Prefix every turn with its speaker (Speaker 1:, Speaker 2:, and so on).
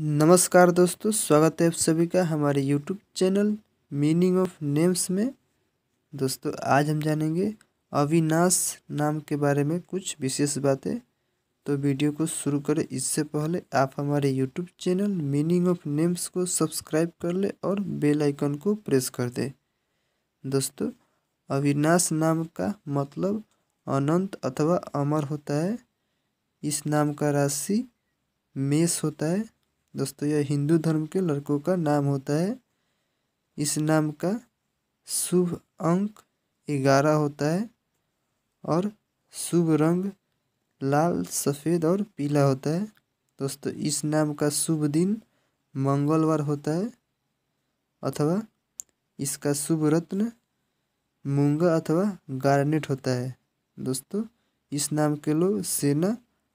Speaker 1: नमस्कार दोस्तों स्वागत है आप सभी का हमारे YouTube channel meaning of names में दोस्तों आज हम जानेंगे अविनाश नाम के बारे में कुछ विशेष बातें तो वीडियो को शुरू करें इससे पहले आप हमारे YouTube channel meaning of names को सब्सक्राइब कर ले और बेल आइकन को प्रेस कर दें दोस्तों अविनाश नाम का मतलब अनंत अथवा अमर होता है इस नाम का राशि मेष होता है दोस्तों यह हिंदू धर्म के लड़कों का नाम होता है इस नाम का शुभ अंक ग्यारह होता है और शुभ रंग लाल सफ़ेद और पीला होता है दोस्तों इस नाम का शुभ दिन मंगलवार होता है अथवा इसका शुभ रत्न मूंगा अथवा गार्नेट होता है दोस्तों इस नाम के लोग सेना